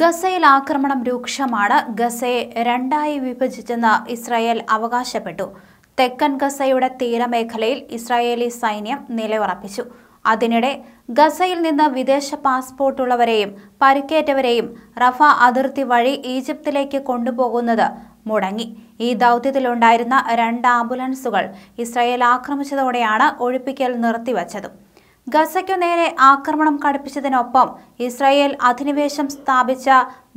ഗസയിൽ ആക്രമണം രൂക്ഷമാണ് ഗസയെ രണ്ടായി വിഭജിച്ചെന്ന് ഇസ്രായേൽ അവകാശപ്പെട്ടു തെക്കൻ ഗസയുടെ തീരമേഖലയിൽ ഇസ്രായേലി സൈന്യം നിലയുറപ്പിച്ചു അതിനിടെ ഗസയിൽ നിന്ന് വിദേശ പാസ്പോർട്ടുള്ളവരെയും പരിക്കേറ്റവരെയും റഫ അതിർത്തി വഴി ഈജിപ്തിലേക്ക് കൊണ്ടുപോകുന്നത് മുടങ്ങി ഈ ദൗത്യത്തിലുണ്ടായിരുന്ന രണ്ട് ആംബുലൻസുകൾ ഇസ്രായേൽ ആക്രമിച്ചതോടെയാണ് ഒഴിപ്പിക്കൽ നിർത്തിവച്ചതും ഗസയ്ക്കു നേരെ ആക്രമണം കടുപ്പിച്ചതിനൊപ്പം ഇസ്രായേൽ അധിനിവേശം സ്ഥാപിച്ച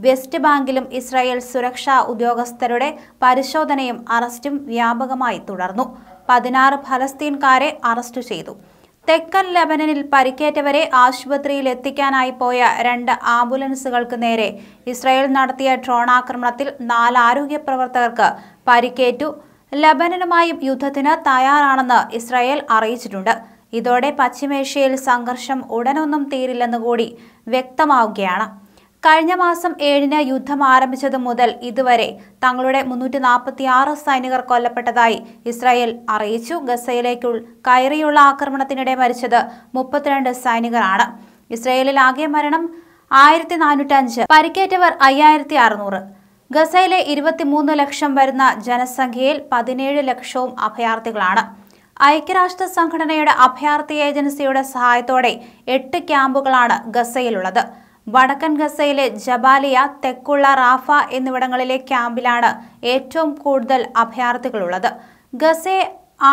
വെസ്റ്റ് ബാങ്കിലും ഇസ്രായേൽ സുരക്ഷാ ഉദ്യോഗസ്ഥരുടെ പരിശോധനയും അറസ്റ്റും വ്യാപകമായി തുടർന്നു പതിനാറ് ഫലസ്തീൻകാരെ അറസ്റ്റ് ചെയ്തു തെക്കൻ ലബനനിൽ പരിക്കേറ്റവരെ ആശുപത്രിയിൽ എത്തിക്കാനായി പോയ രണ്ട് ആംബുലൻസുകൾക്ക് നേരെ ഇസ്രായേൽ നടത്തിയ ഡ്രോണാക്രമണത്തിൽ നാല് ആരോഗ്യ പ്രവർത്തകർക്ക് പരിക്കേറ്റു ലബനനുമായും യുദ്ധത്തിന് തയ്യാറാണെന്ന് ഇസ്രായേൽ അറിയിച്ചിട്ടുണ്ട് ഇതോടെ പശ്ചിമേഷ്യയിൽ സംഘർഷം ഉടനൊന്നും തീരില്ലെന്നു കൂടി വ്യക്തമാവുകയാണ് കഴിഞ്ഞ മാസം ഏഴിന് യുദ്ധം ആരംഭിച്ചതു മുതൽ ഇതുവരെ തങ്ങളുടെ മുന്നൂറ്റി നാൽപ്പത്തി ആറ് സൈനികർ കൊല്ലപ്പെട്ടതായി ഇസ്രായേൽ അറിയിച്ചു ഗസയിലേക്കു കയറിയുള്ള ആക്രമണത്തിനിടെ മരിച്ചത് മുപ്പത്തിരണ്ട് സൈനികരാണ് ഇസ്രായേലിൽ ആകെ മരണം ആയിരത്തി നാനൂറ്റഞ്ച് പരിക്കേറ്റവർ അയ്യായിരത്തി അറുന്നൂറ് ഗസയിലെ ഇരുപത്തിമൂന്ന് ലക്ഷം വരുന്ന ജനസംഖ്യയിൽ പതിനേഴ് ലക്ഷവും അഭയാർത്ഥികളാണ് ഐക്യരാഷ്ട്ര സംഘടനയുടെ അഭയാർത്ഥി ഏജൻസിയുടെ സഹായത്തോടെ എട്ട് ക്യാമ്പുകളാണ് ഗസയിലുള്ളത് വടക്കൻ ഗസയിലെ ജബാലിയ തെക്കുള്ള റാഫ എന്നിവിടങ്ങളിലെ ക്യാമ്പിലാണ് ഏറ്റവും കൂടുതൽ അഭയാർത്ഥികളുള്ളത് ഗസയെ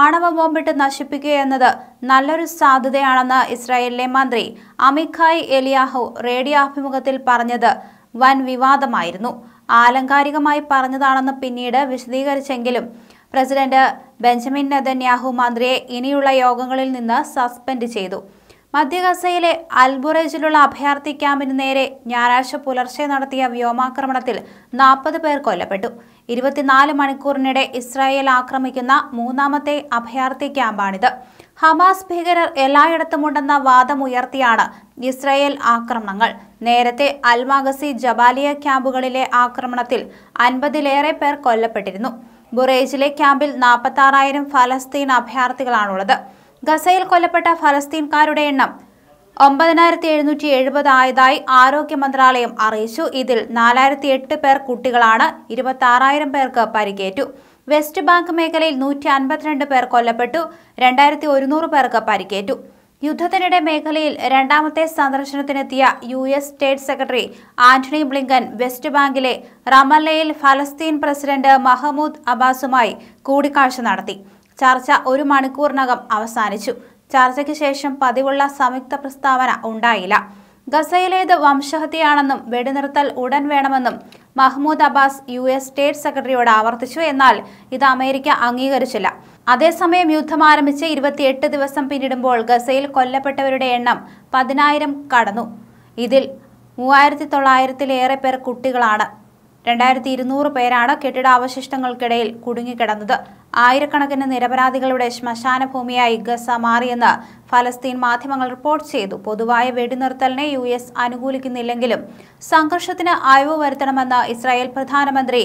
ആണവ ബോംബിട്ട് നശിപ്പിക്കുക എന്നത് നല്ലൊരു സാധ്യതയാണെന്ന് ഇസ്രായേലിലെ മന്ത്രി അമിഖായ് എലിയാഹു റേഡിയോ അഭിമുഖത്തിൽ പറഞ്ഞത് വൻ വിവാദമായിരുന്നു ആലങ്കാരികമായി പറഞ്ഞതാണെന്ന് പിന്നീട് വിശദീകരിച്ചെങ്കിലും പ്രസിഡന്റ് ബെഞ്ചമിൻ നദന്യാഹു മന്ത്രിയെ ഇനിയുള്ള യോഗങ്ങളിൽ നിന്ന് സസ്പെൻഡ് ചെയ്തു മധ്യഗസയിലെ അൽബുറേജിലുള്ള അഭയാർത്ഥി ക്യാമ്പിന് നേരെ ഞായറാഴ്ച പുലർച്ചെ നടത്തിയ വ്യോമാക്രമണത്തിൽ നാൽപ്പത് പേർ കൊല്ലപ്പെട്ടു ഇരുപത്തിനാല് മണിക്കൂറിനിടെ ഇസ്രായേൽ ആക്രമിക്കുന്ന മൂന്നാമത്തെ അഭയാർത്ഥി ക്യാമ്പാണിത് ഹമാസ് ഭീകരർ എല്ലായിടത്തുമുണ്ടെന്ന വാദമുയർത്തിയാണ് ഇസ്രായേൽ ആക്രമണങ്ങൾ നേരത്തെ അൽമാഗസി ജബാലിയ ക്യാമ്പുകളിലെ ആക്രമണത്തിൽ അൻപതിലേറെ പേർ കൊല്ലപ്പെട്ടിരുന്നു ബുറേജിലെ ക്യാമ്പിൽ നാൽപ്പത്താറായിരം ഫലസ്തീൻ അഭയാർത്ഥികളാണുള്ളത് ഗസയിൽ കൊല്ലപ്പെട്ട ഫലസ്തീൻകാരുടെ എണ്ണം ഒമ്പതിനായിരത്തി എഴുന്നൂറ്റി എഴുപത് ആയതായി ആരോഗ്യ മന്ത്രാലയം അറിയിച്ചു ഇതിൽ നാലായിരത്തി എട്ട് പേർ കുട്ടികളാണ് ഇരുപത്തി ആറായിരം പേർക്ക് പരിക്കേറ്റു വെസ്റ്റ് ബാങ്ക് മേഖലയിൽ നൂറ്റി അൻപത്തിരണ്ട് പേർ കൊല്ലപ്പെട്ടു രണ്ടായിരത്തി ഒരുന്നൂറ് പേർക്ക് പരിക്കേറ്റു യുദ്ധത്തിനിടെ മേഖലയിൽ രണ്ടാമത്തെ സന്ദർശനത്തിനെത്തിയ U S state secretary Antony Blinken West ബാങ്കിലെ റമല്ലയിൽ ഫലസ്തീൻ പ്രസിഡന്റ് മഹമ്മൂദ് അബ്ബാസുമായി കൂടിക്കാഴ്ച നടത്തി ചർച്ച ഒരു മണിക്കൂറിനകം അവസാനിച്ചു ചർച്ചയ്ക്ക് ശേഷം പതിവുള്ള സംയുക്ത പ്രസ്താവന ഉണ്ടായില്ല ഗസയിലേത് വംശഹത്യയാണെന്നും വെടിനിർത്തൽ ഉടൻ വേണമെന്നും Mahmoud Abbas U S state സെക്രട്ടറിയോട് ആവർത്തിച്ചു എന്നാൽ ഇത് അമേരിക്ക അംഗീകരിച്ചില്ല അതേസമയം യുദ്ധം ആരംഭിച്ച് ഇരുപത്തിയെട്ട് ദിവസം പിന്നിടുമ്പോൾ ഗസയിൽ കൊല്ലപ്പെട്ടവരുടെ എണ്ണം പതിനായിരം കടന്നു ഇതിൽ മൂവായിരത്തി തൊള്ളായിരത്തിലേറെ പേർ കുട്ടികളാണ് രണ്ടായിരത്തി ഇരുന്നൂറ് പേരാണ് കെട്ടിടാവശിഷ്ടങ്ങൾക്കിടയിൽ കുടുങ്ങിക്കിടന്നത് ആയിരക്കണക്കിന് നിരപരാധികളുടെ ശ്മശാനഭൂമിയായി ഗസ മാറിയെന്ന് ഫലസ്തീൻ മാധ്യമങ്ങൾ റിപ്പോർട്ട് ചെയ്തു പൊതുവായ വെടിനിർത്തലിനെ യു എസ് അനുകൂലിക്കുന്നില്ലെങ്കിലും സംഘർഷത്തിന് അയവ് വരുത്തണമെന്ന് ഇസ്രായേൽ പ്രധാനമന്ത്രി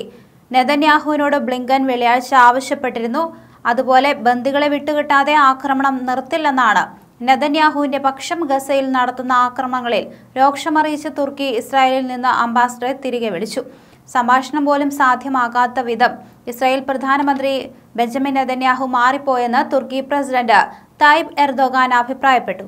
നെതന്യാഹുവിനോട് ബ്ലിങ്കൻ വെള്ളിയാഴ്ച ആവശ്യപ്പെട്ടിരുന്നു അതുപോലെ ബന്ദികളെ വിട്ടുകിട്ടാതെ ആക്രമണം നിർത്തില്ലെന്നാണ് നെതന്യാഹുവിന്റെ പക്ഷം ഗസയിൽ നടത്തുന്ന ആക്രമണങ്ങളിൽ രോക്ഷമറിയിച്ച തുർക്കി ഇസ്രായേലിൽ നിന്ന് അംബാസഡറെ തിരികെ വിളിച്ചു സംഭാഷണം പോലും സാധ്യമാകാത്ത വിധം ഇസ്രായേൽ പ്രധാനമന്ത്രി ബെഞ്ചമിൻ നെതന്യാഹു മാറിപ്പോയെന്ന് തുർക്കി പ്രസിഡന്റ് തായിബ് എർദോഗാൻ അഭിപ്രായപ്പെട്ടു